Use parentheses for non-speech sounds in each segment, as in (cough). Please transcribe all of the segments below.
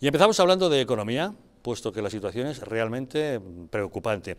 Y empezamos hablando de economía, puesto que la situación es realmente preocupante.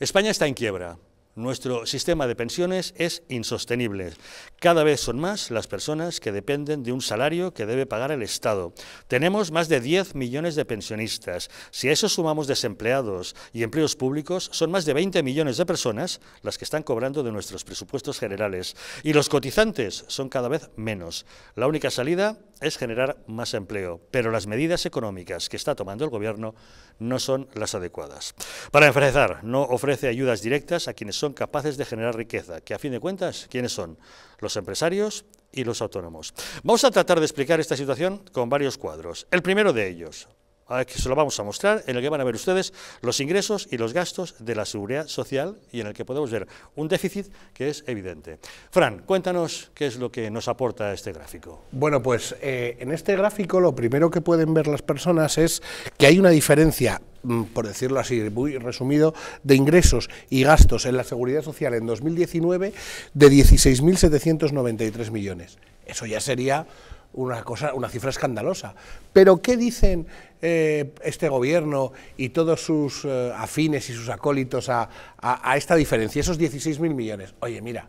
España está en quiebra. Nuestro sistema de pensiones es insostenible. Cada vez son más las personas que dependen de un salario que debe pagar el Estado. Tenemos más de 10 millones de pensionistas. Si a eso sumamos desempleados y empleos públicos, son más de 20 millones de personas las que están cobrando de nuestros presupuestos generales. Y los cotizantes son cada vez menos. La única salida es generar más empleo, pero las medidas económicas que está tomando el Gobierno no son las adecuadas. Para empezar, no ofrece ayudas directas a quienes son capaces de generar riqueza, que a fin de cuentas, ¿quiénes son? Los empresarios y los autónomos. Vamos a tratar de explicar esta situación con varios cuadros. El primero de ellos, Ah, que se lo vamos a mostrar, en el que van a ver ustedes los ingresos y los gastos de la seguridad social y en el que podemos ver un déficit que es evidente. Fran, cuéntanos qué es lo que nos aporta este gráfico. Bueno, pues eh, en este gráfico lo primero que pueden ver las personas es que hay una diferencia mm, por decirlo así, muy resumido, de ingresos y gastos en la seguridad social en 2019 de 16.793 millones. Eso ya sería una, cosa, una cifra escandalosa. Pero ¿qué dicen eh, este gobierno y todos sus eh, afines y sus acólitos a, a, esta diferencia, esos 16.000 millones? Oye, mira,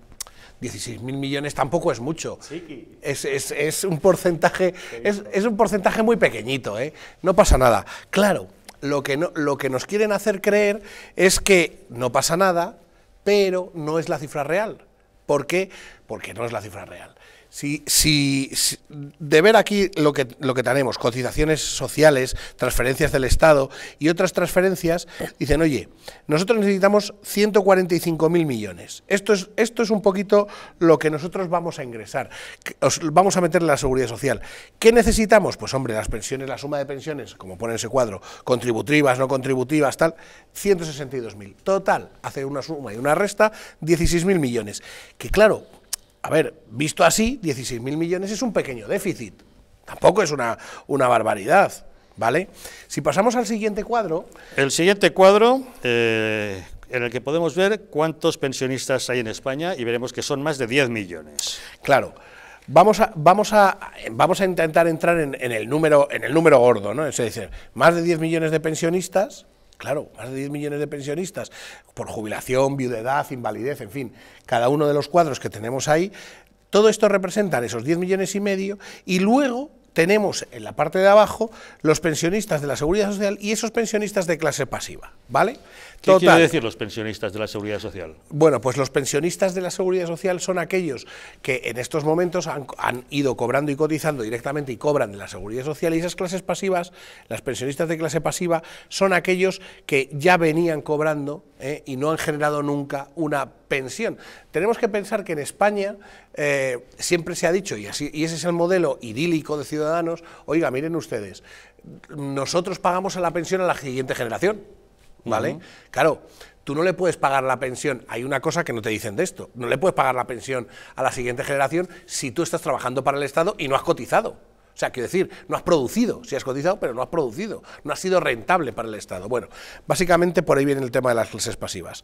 16.000 millones tampoco es mucho. Es, un porcentaje, es, un porcentaje muy pequeñito, ¿eh? no pasa nada. Claro, lo que, lo que nos quieren hacer creer es que no pasa nada, pero no es la cifra real. ¿Por qué? Porque no es la cifra real. Si, si, de ver aquí lo que, lo que tenemos, cotizaciones sociales, transferencias del Estado y otras transferencias, dicen, oye, nosotros necesitamos 145.000 millones. Esto es, esto es un poquito lo que nosotros vamos a ingresar. vamos a meter la seguridad social. ¿Qué necesitamos? Pues hombre, las pensiones, la suma de pensiones, como pone ese cuadro, contributivas, no contributivas, tal, 162.000. Total, hace una suma y una resta, 16.000 millones. Que claro, a ver, visto así, 16.000 millones es un pequeño déficit. Tampoco es una, una barbaridad. ¿Vale? Si pasamos al siguiente cuadro. El siguiente cuadro, eh, en el que podemos ver cuántos pensionistas hay en España y veremos que son más de 10 millones. Claro. Vamos a, vamos a, vamos a intentar entrar en, el número, en el número gordo, ¿no? Es decir, más de 10 millones de pensionistas, Claro, más de 10 millones de pensionistas por jubilación, viudedad, invalidez, en fin, cada uno de los cuadros que tenemos ahí, todo esto representa esos 10 millones y medio y luego tenemos en la parte de abajo los pensionistas de la Seguridad Social y esos pensionistas de clase pasiva, ¿vale? ¿Qué quiere decir los pensionistas de la Seguridad Social? Bueno, pues los pensionistas de la Seguridad Social son aquellos que en estos momentos han, ido cobrando y cotizando directamente y cobran de la Seguridad Social y esas clases pasivas, las pensionistas de clase pasiva, son aquellos que ya venían cobrando ¿eh? y no han generado nunca una pensión. Tenemos que pensar que en España eh, siempre se ha dicho, y, ese es el modelo idílico de ciudadanos, oiga, miren ustedes, nosotros pagamos a la pensión a la siguiente generación. ¿vale? Claro, tú no le puedes pagar la pensión, hay una cosa que no te dicen de esto, no le puedes pagar la pensión a la siguiente generación si tú estás trabajando para el Estado y no has cotizado. O sea, quiero decir, no has producido, si has cotizado, pero no has producido, no has sido rentable para el Estado. Bueno, básicamente por ahí viene el tema de las clases pasivas.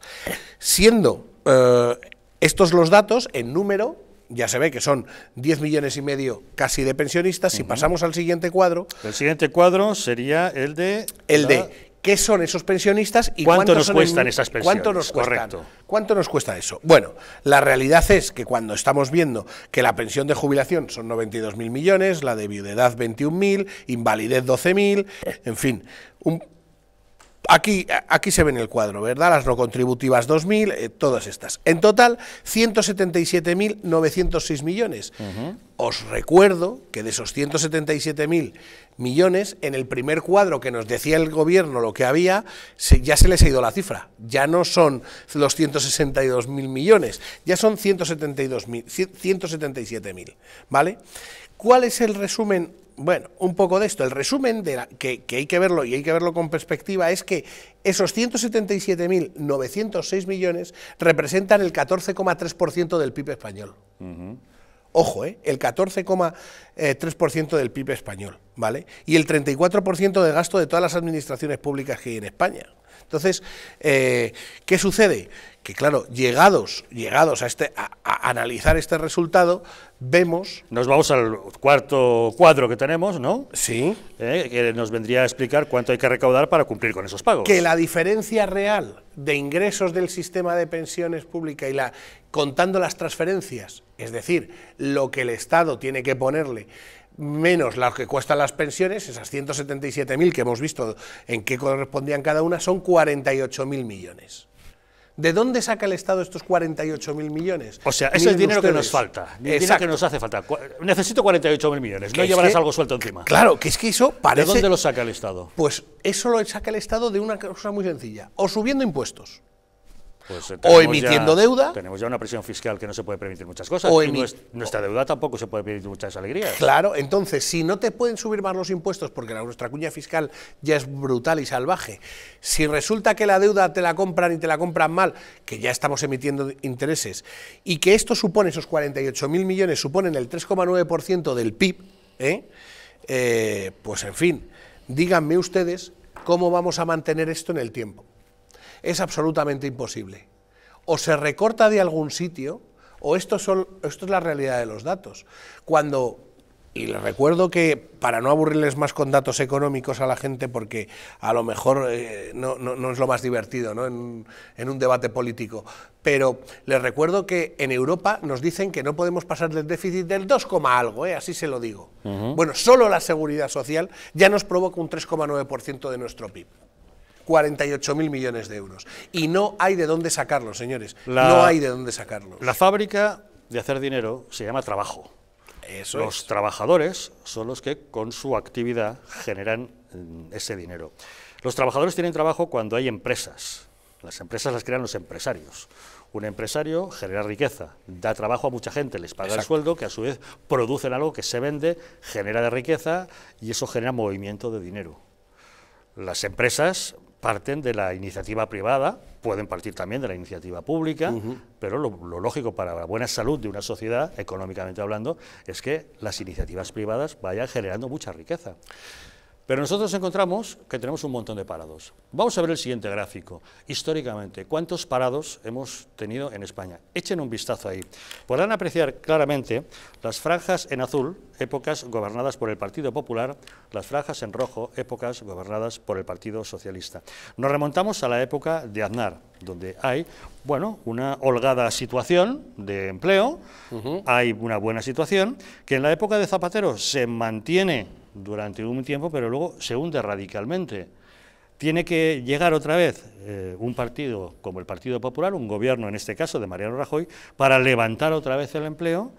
Siendo eh, estos los datos en número, ya se ve que son 10 millones y medio casi de pensionistas. Si pasamos al siguiente cuadro. El siguiente cuadro sería el de. El de. ¿Qué son esos pensionistas y cuánto, nos cuestan esas pensiones? ¿Cuánto nos Correcto. ¿Cuánto nos cuesta eso? Bueno, la realidad es que cuando estamos viendo que la pensión de jubilación son 92.000 millones, la de viudedad 21.000, invalidez 12.000, en fin, un Aquí, aquí se ve en el cuadro, ¿verdad? Las no contributivas 2.000, eh, todas estas. En total, 177.906 millones. Os recuerdo que de esos 177.000 millones, en el primer cuadro que nos decía el gobierno lo que había, ya se les ha ido la cifra. Ya no son los 162.000 millones, ya son 172.000, 177.000, ¿vale? ¿Cuál es el resumen bueno, un poco de esto. El resumen, de que, hay que verlo y hay que verlo con perspectiva, es que esos 177.906 millones representan el 14,3% del PIB español. Ojo, ¿eh? el 14,3% del PIB español, ¿vale? Y el 34% de gasto de todas las administraciones públicas que hay en España. Entonces, eh, ¿qué sucede? Que claro, llegados, llegados a, este, a, analizar este resultado, vemos... Nos vamos al cuarto cuadro que tenemos, ¿no? Sí. Eh, que nos vendría a explicar cuánto hay que recaudar para cumplir con esos pagos. Que la diferencia real de ingresos del sistema de pensiones pública y la contando las transferencias, es decir, lo que el Estado tiene que ponerle menos las que cuestan las pensiones, esas 177.000 que hemos visto en qué correspondían cada una, son 48.000 millones. ¿De dónde saca el Estado estos 48.000 millones? O sea, es el dinero que nos falta, el dinero que nos hace falta. Necesito 48.000 millones, no llevarás algo suelto encima. Claro, que es que eso parece... ¿De dónde lo saca el Estado? Pues eso lo saca el Estado de una cosa muy sencilla, o subiendo impuestos. Pues, eh, o emitiendo deuda. Tenemos ya una presión fiscal que no se puede permitir muchas cosas. nuestra deuda tampoco se puede permitir muchas alegrías. Claro, entonces, si no te pueden subir más los impuestos porque nuestra cuña fiscal ya es brutal y salvaje, si resulta que la deuda te la compran y te la compran mal, que ya estamos emitiendo intereses, y que esto supone, esos 48.000 millones, suponen el 3,9% del PIB, ¿eh? Eh, pues en fin, díganme ustedes cómo vamos a mantener esto en el tiempo es absolutamente imposible. O se recorta de algún sitio, o esto, es la realidad de los datos. Cuando y les recuerdo que, para no aburrirles más con datos económicos a la gente, porque a lo mejor eh, no, es lo más divertido en, un debate político, pero les recuerdo que en Europa nos dicen que no podemos pasar del déficit del 2, algo, ¿eh? así se lo digo. Bueno, solo la seguridad social ya nos provoca un 3,9% de nuestro PIB. 48.000 millones de euros. Y no hay de dónde sacarlos, señores. no hay de dónde sacarlos. La fábrica de hacer dinero se llama trabajo. los trabajadores son los que con su actividad generan mm, ese dinero. Los trabajadores tienen trabajo cuando hay empresas. Las empresas las crean los empresarios. Un empresario genera riqueza, da trabajo a mucha gente, les paga el sueldo, que a su vez producen algo que se vende, genera de riqueza y eso genera movimiento de dinero. Las empresas parten de la iniciativa privada, pueden partir también de la iniciativa pública, pero lo, lo, lógico para la buena salud de una sociedad, económicamente hablando, es que las iniciativas privadas vayan generando mucha riqueza. Pero nosotros encontramos que tenemos un montón de parados. Vamos a ver el siguiente gráfico. Históricamente, ¿cuántos parados hemos tenido en España? Echen un vistazo ahí. Podrán apreciar claramente las franjas en azul, épocas gobernadas por el Partido Popular, las franjas en rojo, épocas gobernadas por el Partido Socialista. Nos remontamos a la época de Aznar, donde hay, bueno, una holgada situación de empleo, hay una buena situación, que en la época de Zapatero se mantiene durante un tiempo, pero luego se hunde radicalmente. Tiene que llegar otra vez eh, un partido como el Partido Popular, un gobierno en este caso de Mariano Rajoy, para levantar otra vez el empleo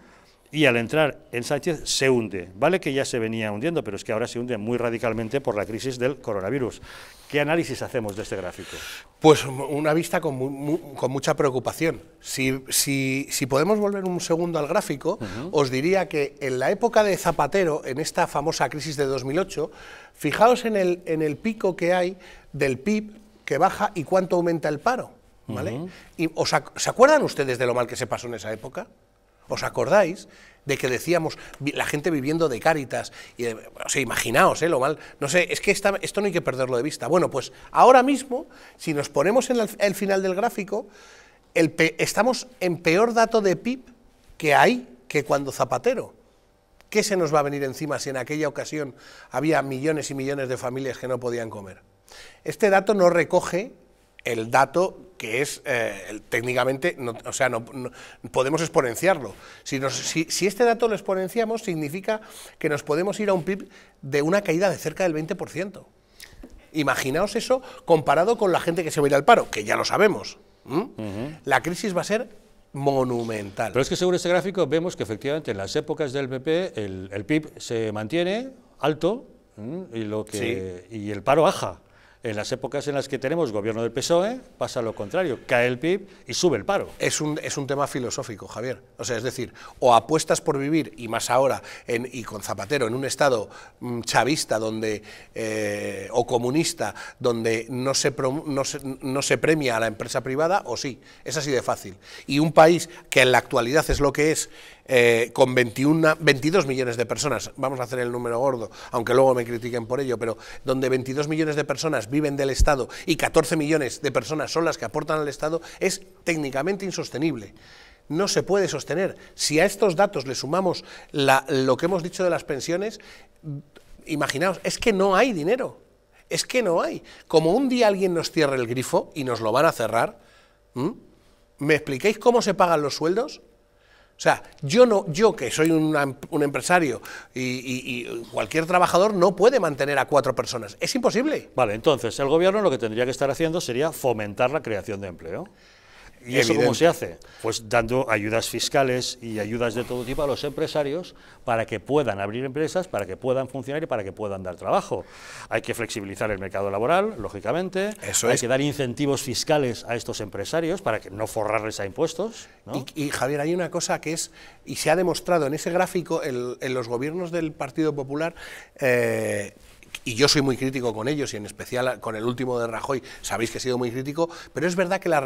y al entrar en Sánchez se hunde. Vale que ya se venía hundiendo, pero es que ahora se hunde muy radicalmente por la crisis del coronavirus. ¿Qué análisis hacemos de este gráfico? Pues um, una vista con, mucha preocupación. Si, podemos volver un segundo al gráfico, os diría que en la época de Zapatero, en esta famosa crisis de 2008, fijaos en el, en el pico que hay del PIB que baja y cuánto aumenta el paro. ¿Se acuerdan ustedes de lo mal que se pasó en esa época? ¿Os acordáis? de que decíamos la gente viviendo de cáritas. Y imaginaos ¿eh? lo mal. No sé, es que esto no hay que perderlo de vista. Bueno, pues ahora mismo, si nos ponemos en el, final del gráfico, estamos en peor dato de PIB que hay que cuando Zapatero. ¿Qué se nos va a venir encima si en aquella ocasión había millones y millones de familias que no podían comer? Este dato no recoge el dato que es eh, técnicamente, o sea, no, podemos exponenciarlo. Si, este dato lo exponenciamos, significa que nos podemos ir a un PIB de una caída de cerca del 20%. Imaginaos eso comparado con la gente que se va a ir al paro, que ya lo sabemos. La crisis va a ser monumental. Pero es que según este gráfico vemos que efectivamente en las épocas del PP el, PIB se mantiene alto y, y el paro baja. En las épocas en las que tenemos gobierno del PSOE, pasa lo contrario, cae el PIB y sube el paro. Es un, tema filosófico, Javier. O sea, es decir, o apuestas por vivir, y más ahora, y con Zapatero, en un Estado mm, chavista donde, eh, o comunista, donde no se, no, se, no se premia a la empresa privada, o sí. Es así de fácil. Y un país que en la actualidad es lo que es, eh, con 21, 22 millones de personas, vamos a hacer el número gordo, aunque luego me critiquen por ello, pero donde 22 millones de personas viven del Estado y 14 millones de personas son las que aportan al Estado, es técnicamente insostenible no se puede sostener. Si a estos datos le sumamos lo que hemos dicho de las pensiones, imaginaos, es que no hay dinero. Es que no hay. Como un día alguien nos cierre el grifo y nos lo van a cerrar, ¿me expliquéis cómo se pagan los sueldos? O sea, yo, no, yo que soy un empresario y, y, cualquier trabajador no puede mantener a cuatro personas. Es imposible. Vale, entonces el gobierno lo que tendría que estar haciendo sería fomentar la creación de empleo. ¿Y eso cómo se hace? Pues dando ayudas fiscales y ayudas de todo tipo a los empresarios para que puedan abrir empresas, para que puedan funcionar y para que puedan dar trabajo. Hay que flexibilizar el mercado laboral, lógicamente. Hay que dar incentivos fiscales a estos empresarios para que no forrarles a impuestos. Y, Javier, hay una cosa que es, y se ha demostrado en ese gráfico, en los gobiernos del Partido Popular, eh, y yo soy muy crítico con ellos, y en especial con el último de Rajoy, sabéis que he sido muy crítico, pero es verdad que las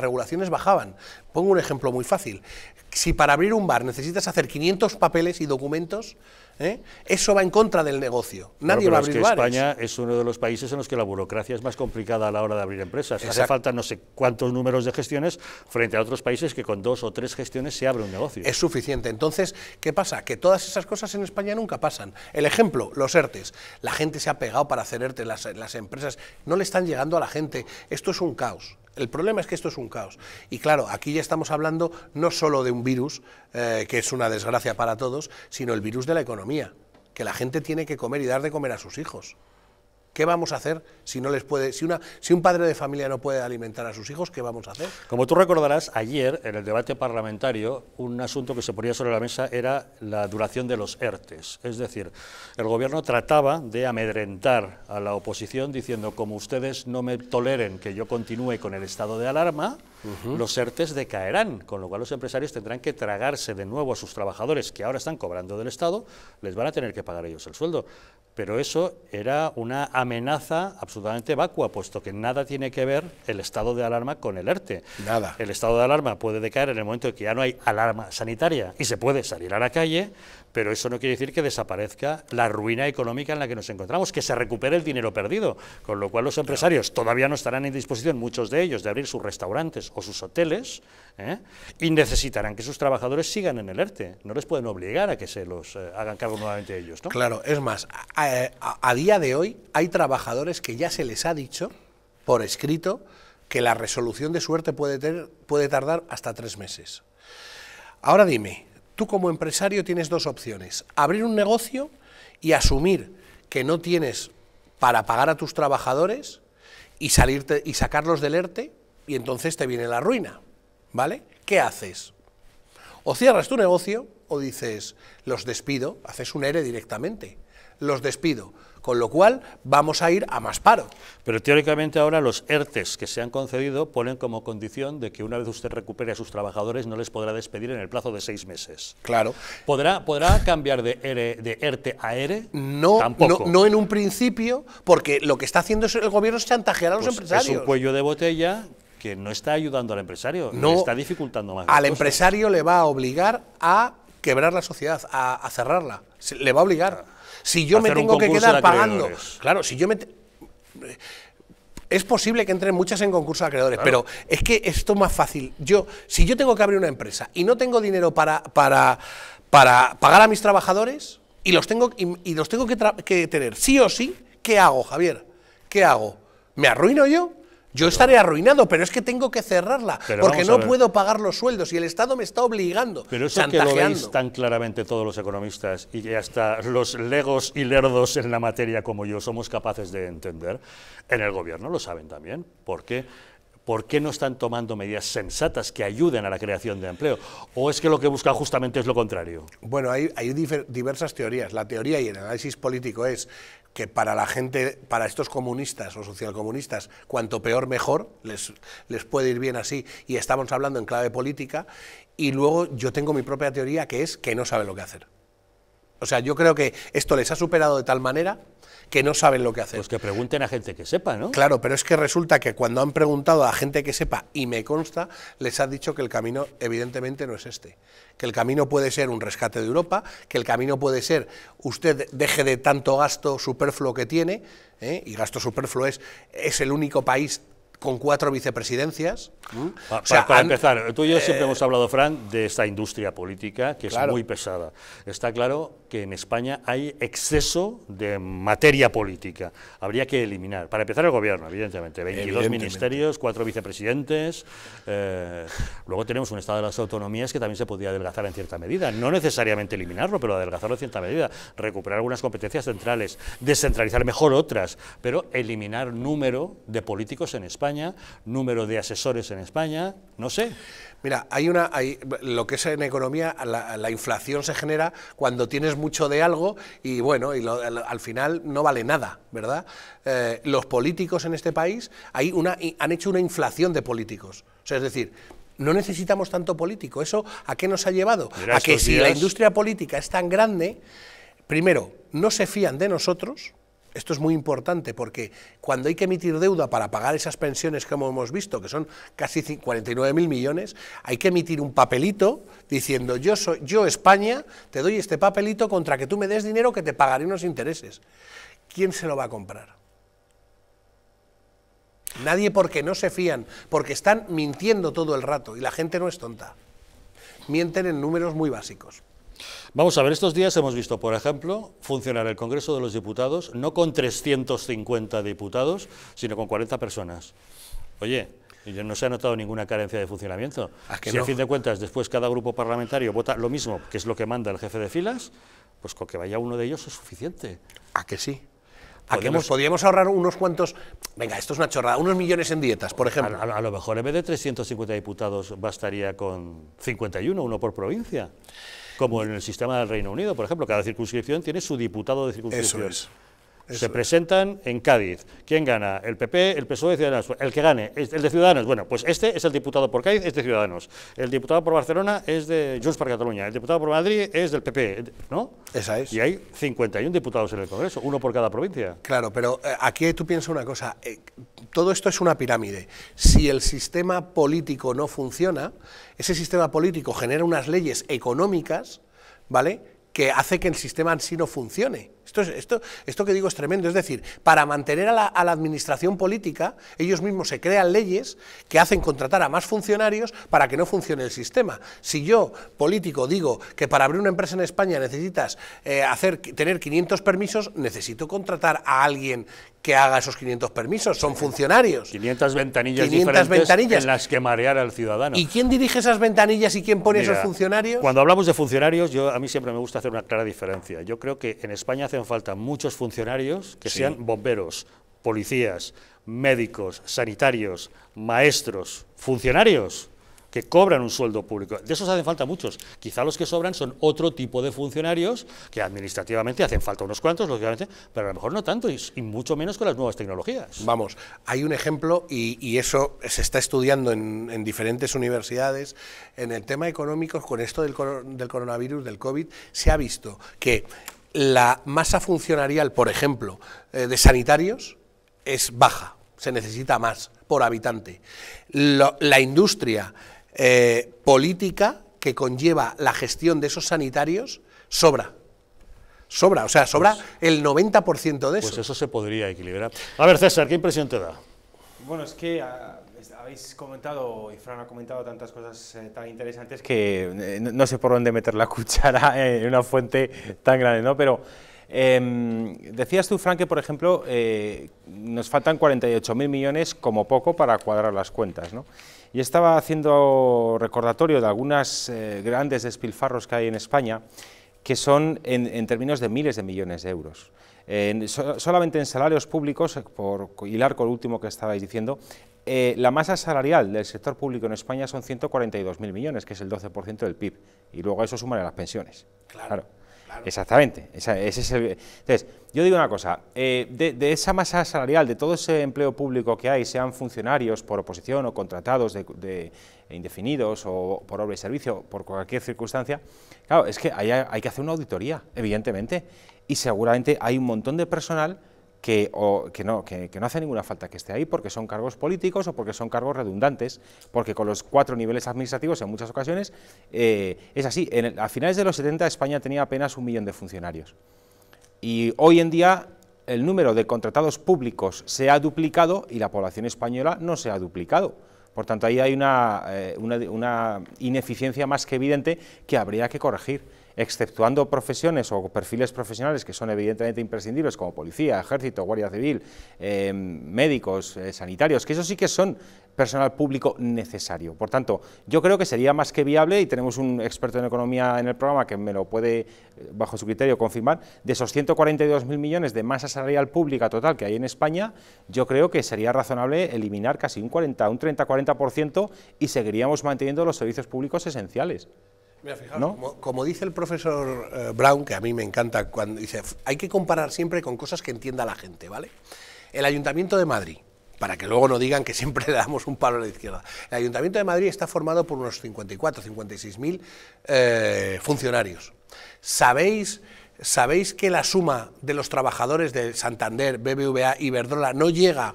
regulaciones bajaban. Pongo un ejemplo muy fácil. Si para abrir un bar necesitas hacer 500 papeles y documentos, ¿eh? Eso va en contra del negocio. Nadie va a abrir España es uno de los países en los que la burocracia es más complicada a la hora de abrir empresas. Hace falta no sé cuántos números de gestiones frente a otros países que con dos o tres gestiones se abre un negocio. Es suficiente. Entonces, ¿qué pasa? Que todas esas cosas en España nunca pasan. El ejemplo, los ERTES. La gente se ha pegado para hacer ERTE, las empresas no le están llegando a la gente. Esto es un caos. El problema es que esto es un caos. Y claro, aquí ya estamos hablando no solo de un virus, eh, que es una desgracia para todos, sino el virus de la economía, que la gente tiene que comer y dar de comer a sus hijos. ¿Qué vamos a hacer si no les puede, si, una, si un padre de familia no puede alimentar a sus hijos, qué vamos a hacer? Como tú recordarás, ayer en el debate parlamentario un asunto que se ponía sobre la mesa era la duración de los ERTES. Es decir, el gobierno trataba de amedrentar a la oposición diciendo como ustedes no me toleren que yo continúe con el estado de alarma, los ERTES decaerán, con lo cual los empresarios tendrán que tragarse de nuevo a sus trabajadores que ahora están cobrando del Estado, les van a tener que pagar ellos el sueldo. Pero eso era una amenaza absolutamente vacua, puesto que nada tiene que ver el estado de alarma con el ERTE. Nada. El estado de alarma puede decaer en el momento en que ya no hay alarma sanitaria y se puede salir a la calle, pero eso no quiere decir que desaparezca la ruina económica en la que nos encontramos, que se recupere el dinero perdido, con lo cual los empresarios todavía no estarán en disposición, muchos de ellos, de abrir sus restaurantes o sus hoteles, ¿eh? y necesitarán que sus trabajadores sigan en el ERTE, no les pueden obligar a que se los eh, hagan cargo nuevamente ellos. ¿no? Claro, es más, eh, a, día de hoy hay trabajadores que ya se les ha dicho, por escrito, que la resolución de suerte puede, puede tardar hasta tres meses. Ahora dime, tú como empresario tienes dos opciones, abrir un negocio y asumir que no tienes para pagar a tus trabajadores y, salirte, y sacarlos del ERTE y entonces te viene la ruina, ¿vale? ¿Qué haces? O cierras tu negocio o dices, los despido, haces un ERE directamente los despido. Con lo cual, vamos a ir a más paro. Pero teóricamente ahora los ERTES que se han concedido ponen como condición de que una vez usted recupere a sus trabajadores no les podrá despedir en el plazo de seis meses. Claro. ¿Podrá, podrá cambiar de, de ERTE a ERE? No, no, en un principio, porque lo que está haciendo el gobierno es chantajear a los empresarios. Es un cuello de botella que no está ayudando al empresario, no, le está dificultando más. Al empresario le va a obligar a quebrar la sociedad, a cerrarla, le va a obligar. Si yo me tengo que quedar pagando. Claro, si yo me. Es posible que entren muchas en concursos de acreedores, pero es que esto es más fácil. Yo, si yo tengo que abrir una empresa y no tengo dinero para, para, para pagar a mis trabajadores y los tengo, y, los tengo que, que tener sí o sí, ¿qué hago, Javier? ¿Qué hago? ¿Me arruino yo? Yo estaré arruinado, pero es que tengo que cerrarla, porque no puedo pagar los sueldos y el Estado me está obligando. Pero eso que lo veis tan claramente todos los economistas y hasta los legos y lerdos en la materia como yo somos capaces de entender, en el gobierno lo saben también. ¿Por qué? ¿Por qué no están tomando medidas sensatas que ayuden a la creación de empleo? ¿O es que lo que buscan justamente es lo contrario? Bueno, hay diversas teorías. La teoría y el análisis político es que para la gente, para estos comunistas o socialcomunistas, cuanto peor mejor, les, les puede ir bien así, y estamos hablando en clave política, y luego yo tengo mi propia teoría que es que no sabe lo que hacer. O sea, yo creo que esto les ha superado de tal manera que no saben lo que hacer. Pues que pregunten a gente que sepa, ¿no? Claro, pero es que resulta que cuando han preguntado a gente que sepa, y me consta, les ha dicho que el camino evidentemente no es este. Que el camino puede ser un rescate de Europa, que el camino puede ser usted deje de tanto gasto superfluo que tiene, ¿eh? y gasto superfluo es, es el único país con cuatro vicepresidencias. Ah, para, empezar, tú y yo siempre eh, hemos hablado, Fran, de esta industria política que es muy pesada. Está claro que en España hay exceso de materia política. Habría que eliminar. Para empezar, el gobierno, evidentemente. 22 ministerios, cuatro vicepresidentes. Eh, luego tenemos un Estado de las autonomías que también se podría adelgazar en cierta medida. No necesariamente eliminarlo, pero adelgazarlo en cierta medida. Recuperar algunas competencias centrales, descentralizar mejor otras, pero eliminar número de políticos en España número de asesores en España, no sé. Mira, hay una, lo que es en economía, la, inflación se genera cuando tienes mucho de algo y bueno, y al final no vale nada, ¿verdad? Eh, los políticos en este país hay una, han hecho una inflación de políticos. es decir, no necesitamos tanto político. ¿Eso a qué nos ha llevado? a que si la industria política es tan grande, primero, no se fían de nosotros, esto es muy importante porque cuando hay que emitir deuda para pagar esas pensiones que hemos visto, que son casi 49.000 millones, hay que emitir un papelito diciendo yo, soy, yo España te doy este papelito contra que tú me des dinero que te pagaré unos intereses. ¿Quién se lo va a comprar? Nadie porque no se fían, porque están mintiendo todo el rato y la gente no es tonta. Mienten en números muy básicos. Vamos a ver, estos días hemos visto, por ejemplo, funcionar el Congreso de los Diputados no con 350 diputados, sino con 40 personas. Oye, no se ha notado ninguna carencia de funcionamiento. si a fin de cuentas después cada grupo parlamentario vota lo mismo, que es lo que manda el jefe de filas, pues con que vaya uno de ellos es suficiente. ¿A que sí? ¿A podíamos ahorrar unos cuantos, venga, esto es una chorrada, unos millones en dietas, por ejemplo? A, a lo mejor en vez de 350 diputados bastaría con 51, uno por provincia como en el sistema del Reino Unido, por ejemplo, cada circunscripción tiene su diputado de circunscripción. Se presentan en Cádiz. ¿Quién gana? ¿El PP, el PSOE, Ciudadanos? El que gane, el de Ciudadanos. Bueno, pues este es el diputado por Cádiz, es de Ciudadanos. El diputado por Barcelona es de Junts para Cataluña. El diputado por Madrid es del PP, ¿no? Esa es. Y hay 51 diputados en el Congreso, uno por cada provincia. Claro, pero eh, aquí tú piensas una cosa. Eh, todo esto es una pirámide. Si el sistema político no funciona, ese sistema político genera unas leyes económicas, ¿vale?, que hace que el sistema en sí no funcione. Esto, esto, que digo es tremendo. Es decir, para mantener a la, administración política, ellos mismos se crean leyes que hacen contratar a más funcionarios para que no funcione el sistema. Si yo, político, digo que para abrir una empresa en España necesitas eh, hacer, tener 500 permisos, necesito contratar a alguien que haga esos 500 permisos, son funcionarios. 500 ventanillas diferentes en las que marear al ciudadano. ¿Y quién dirige esas ventanillas y quién pone esos funcionarios? Cuando hablamos de funcionarios, yo a mí siempre me gusta hacer una clara diferencia. Yo creo que en España hacen falta muchos funcionarios que sean bomberos, policías, médicos, sanitarios, maestros, funcionarios que cobran un sueldo público. De esos hacen falta muchos. Quizá los que sobran son otro tipo de funcionarios que administrativamente hacen falta unos cuantos, lógicamente, pero a lo mejor no tanto y, mucho menos con las nuevas tecnologías. Vamos, hay un ejemplo y, eso se está estudiando en, diferentes universidades. En el tema económico, con esto del coronavirus, del COVID, se ha visto que la masa funcionarial, por ejemplo, eh, de sanitarios es baja, se necesita más por habitante. la industria eh, política que conlleva la gestión de esos sanitarios sobra. Sobra, o sea, sobra pues el 90% de pues eso. Pues eso se podría equilibrar. A ver, César, ¿qué impresión te da? Bueno, es que ah, habéis comentado, y Fran ha comentado tantas cosas eh, tan interesantes que eh, no sé por dónde meter la (laughs) cuchara en una fuente tan grande, ¿no? Pero em, decías tú, Fran, que por ejemplo eh, nos faltan 48.000 millones como poco para cuadrar las cuentas, ¿no? Y estaba haciendo recordatorio de algunas grandes despilfarros que hay en España que son en, términos de miles de millones de euros. solamente en salarios públicos, por hilar con lo último que estabais diciendo, eh, la masa salarial del sector público en España son 142.000 millones, que es el 12% del PIB, y luego eso suman las pensiones. Claro. Exactamente. entonces, yo digo una cosa, eh, de, esa masa salarial, de todo ese empleo público que hay, sean funcionarios por oposición o contratados de, indefinidos o por obra y servicio, por cualquier circunstancia, claro, es que hay que hacer una auditoría, evidentemente, y seguramente hay un montón de personal que, no, no hace ninguna falta que esté ahí porque son cargos políticos o porque son cargos redundantes, porque con los cuatro niveles administrativos en muchas ocasiones eh, es así. a finales de los 70 España tenía apenas un millón de funcionarios y hoy en día el número de contratados públicos se ha duplicado y la población española no se ha duplicado. Por tanto, ahí hay una eh, ineficiencia más que evidente que habría que corregir exceptuando profesiones o perfiles profesionales que son evidentemente imprescindibles, como policía, ejército, guardia civil, eh, médicos, eh, sanitarios, que eso sí que son personal público necesario. Por tanto, yo creo que sería más que viable, y tenemos un experto en economía en el programa que me lo puede, eh, bajo su criterio, confirmar, de esos 142.000 millones de masa salarial pública total que hay en España, yo creo que sería razonable eliminar casi un 40, un 30-40% y seguiríamos manteniendo los servicios públicos esenciales como, dice el profesor eh, Brown, que a mí me encanta, cuando dice, hay que comparar siempre con cosas que entienda la gente, ¿vale? El Ayuntamiento de Madrid, para que luego no digan que siempre (laughs) le damos un palo a la izquierda. El Ayuntamiento de Madrid está formado por unos 54, 56 mil eh, funcionarios. ¿Sabéis, ¿Sabéis que la suma de los trabajadores de Santander, BBVA y Verdola no llega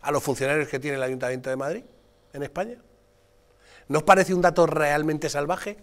a los funcionarios que tiene el Ayuntamiento de Madrid en España? ¿No os parece un dato realmente salvaje?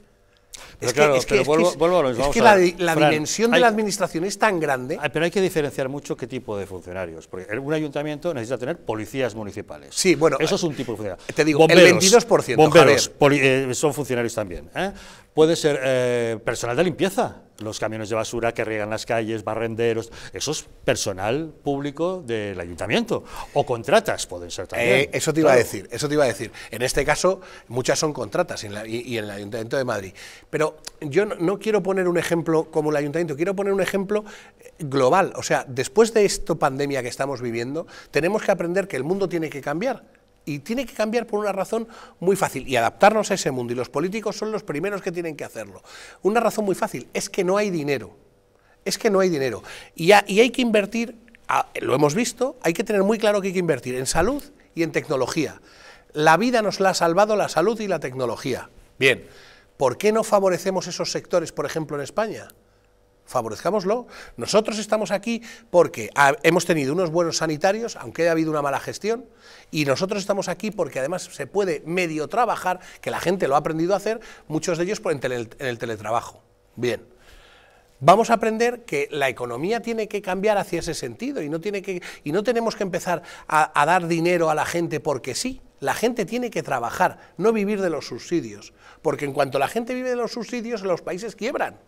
es que, la, dimensión de la administración es tan grande. Ah, pero hay que diferenciar mucho qué tipo de funcionarios. Porque un ayuntamiento necesita tener policías municipales. Sí, bueno. Eso es un tipo de funcionarios, Te digo, el 22%. Eh, son funcionarios también. ¿eh? Puede ser eh, personal de limpieza, los camiones de basura que riegan las calles, barrenderos, eso es personal público del ayuntamiento. O contratas, pueden ser también. Eh, eso te iba a decir, eso te iba a decir. En este caso, muchas son contratas y, en el Ayuntamiento de Madrid. Pero yo no, no, quiero poner un ejemplo como el Ayuntamiento, quiero poner un ejemplo eh, global. O sea, después de esta pandemia que estamos viviendo, tenemos que aprender que el mundo tiene que cambiar y tiene que cambiar por una razón muy fácil y adaptarnos a ese mundo. Y los políticos son los primeros que tienen que hacerlo. Una razón muy fácil es que no hay dinero. Es que no hay dinero. Y, hay que invertir, lo hemos visto, hay que tener muy claro que hay que invertir en salud y en tecnología. La vida nos la ha salvado la salud y la tecnología. Bien, ¿por qué no favorecemos esos sectores, por ejemplo, en España? favorezcámoslo. Nosotros estamos aquí porque hemos tenido unos buenos sanitarios, aunque haya habido una mala gestión, y nosotros estamos aquí porque además se puede medio trabajar, que la gente lo ha aprendido a hacer, muchos de ellos por en, el teletrabajo. Bien. Vamos a aprender que la economía tiene que cambiar hacia ese sentido y no, tiene que, y no tenemos que empezar a dar dinero a la gente porque sí. La gente tiene que trabajar, no vivir de los subsidios, porque en cuanto la gente vive de los subsidios, los países quiebran.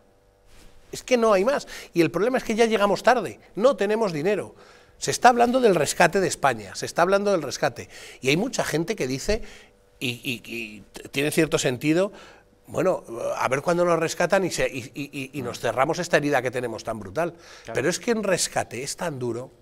Es que no hay más. Y el problema es que ya llegamos tarde, no tenemos dinero. Se está hablando del rescate de España, se está hablando del rescate. Y hay mucha gente que dice, y, tiene cierto sentido, bueno, a ver cuándo nos rescatan y, nos cerramos esta herida que tenemos tan brutal. Pero es que un rescate es tan duro.